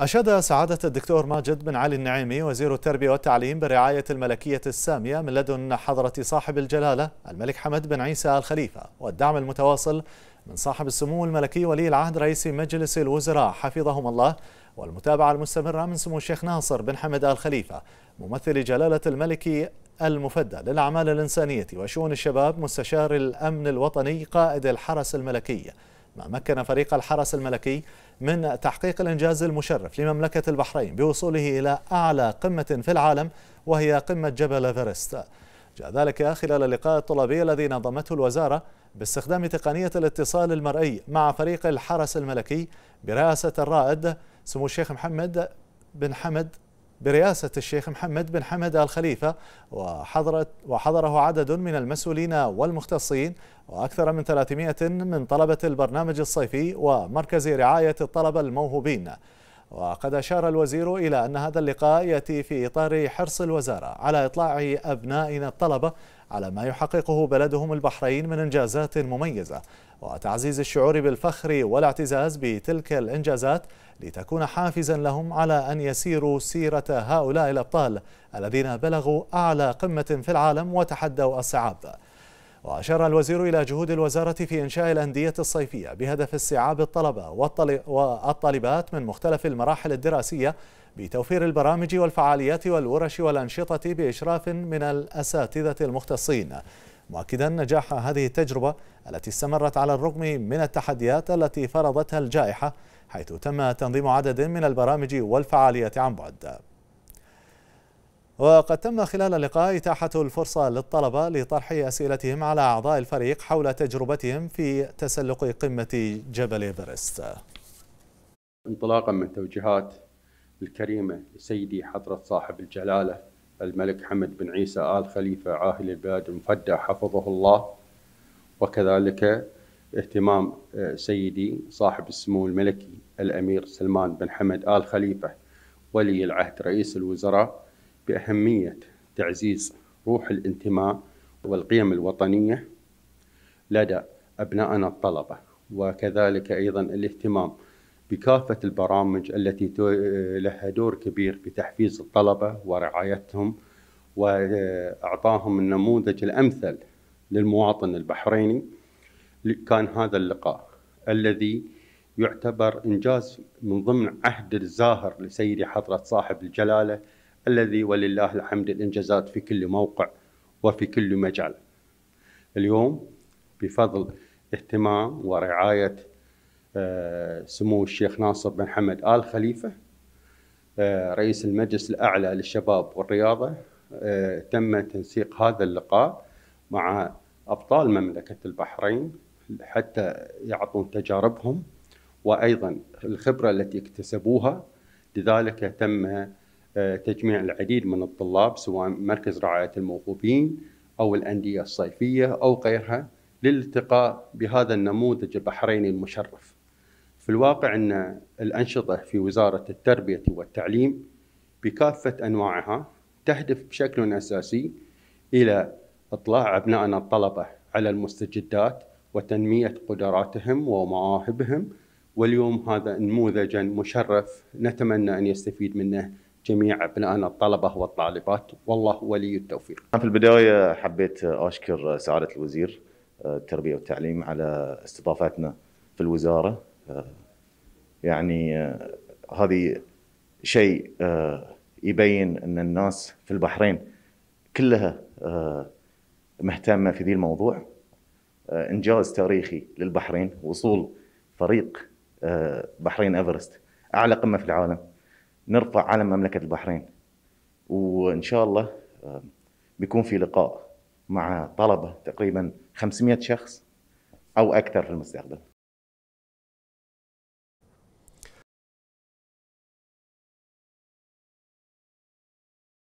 أشاد سعادة الدكتور ماجد بن علي النعيمي وزير التربية والتعليم برعاية الملكية السامية من لدن حضرة صاحب الجلالة الملك حمد بن عيسى الخليفة والدعم المتواصل من صاحب السمو الملكي ولي العهد رئيس مجلس الوزراء حفظهم الله والمتابعة المستمرة من سمو الشيخ ناصر بن حمد آل خليفة ممثل جلالة الملك المفدى للأعمال الإنسانية وشؤون الشباب مستشار الأمن الوطني قائد الحرس الملكي ما مكن فريق الحرس الملكي من تحقيق الإنجاز المشرف لمملكة البحرين بوصوله إلى أعلى قمة في العالم وهي قمة جبل ايفرست جاء ذلك خلال اللقاء الطلابي الذي نظمته الوزارة باستخدام تقنية الاتصال المرئي مع فريق الحرس الملكي برئاسة الرائد سمو الشيخ محمد بن حمد برئاسة الشيخ محمد بن حمد آل خليفة وحضرت وحضره عدد من المسؤولين والمختصين وأكثر من 300 من طلبة البرنامج الصيفي ومركز رعاية الطلبة الموهوبين وقد أشار الوزير إلى أن هذا اللقاء يأتي في إطار حرص الوزارة على إطلاع أبنائنا الطلبة على ما يحققه بلدهم البحرين من إنجازات مميزة وتعزيز الشعور بالفخر والاعتزاز بتلك الإنجازات لتكون حافزا لهم على أن يسيروا سيرة هؤلاء الأبطال الذين بلغوا أعلى قمة في العالم وتحدوا الصعاب وأشار الوزير إلى جهود الوزارة في إنشاء الأندية الصيفية بهدف استيعاب الطلبة والطالبات من مختلف المراحل الدراسية بتوفير البرامج والفعاليات والورش والأنشطة بإشراف من الأساتذة المختصين مؤكدا نجاح هذه التجربة التي استمرت على الرغم من التحديات التي فرضتها الجائحة حيث تم تنظيم عدد من البرامج والفعاليات عن بعد وقد تم خلال اللقاء إتاحة الفرصة للطلبة لطرح أسئلتهم على أعضاء الفريق حول تجربتهم في تسلق قمة جبل إيفرست انطلاقا من توجيهات الكريمة لسيدي حضرة صاحب الجلالة الملك حمد بن عيسى آل خليفة عاهل البلاد المفدى حفظه الله وكذلك اهتمام آه، سيدي صاحب السمو الملكي الأمير سلمان بن حمد آل خليفة ولي العهد رئيس الوزراء بأهمية تعزيز روح الانتماء والقيم الوطنية لدى أبنائنا الطلبة وكذلك أيضا الاهتمام بكافة البرامج التي لها دور كبير بتحفيز الطلبة ورعايتهم وإعطاهم النموذج الأمثل للمواطن البحريني كان هذا اللقاء الذي يعتبر إنجاز من ضمن عهد الزاهر لسيدي حضرة صاحب الجلالة الذي ولله الحمد الإنجازات في كل موقع وفي كل مجال اليوم بفضل اهتمام ورعاية آه، سمو الشيخ ناصر بن حمد آل خليفة آه، رئيس المجلس الأعلى للشباب والرياضة آه، تم تنسيق هذا اللقاء مع أبطال مملكة البحرين حتى يعطون تجاربهم وأيضا الخبرة التي اكتسبوها لذلك تم تجميع العديد من الطلاب سواء مركز رعاية الموهوبين أو الأندية الصيفية أو غيرها للالتقاء بهذا النموذج البحريني المشرف في الواقع أن الأنشطة في وزارة التربية والتعليم بكافة أنواعها تهدف بشكل أساسي إلى إطلاع أبنائنا الطلبة على المستجدات وتنمية قدراتهم ومواهبهم واليوم هذا نموذجا مشرف نتمنى أن يستفيد منه جميع أبنائنا الطلبة والطالبات والله ولي التوفيق في البداية حبيت أشكر سعادة الوزير آه، التربية والتعليم على استضافتنا في الوزارة يعني آه، هذه شيء آه، يبين ان الناس في البحرين كلها آه، مهتمه في ذي الموضوع انجاز تاريخي للبحرين وصول فريق بحرين ايفرست اعلى قمه في العالم نرفع علم مملكه البحرين وان شاء الله بيكون في لقاء مع طلبه تقريبا 500 شخص او اكثر في المستقبل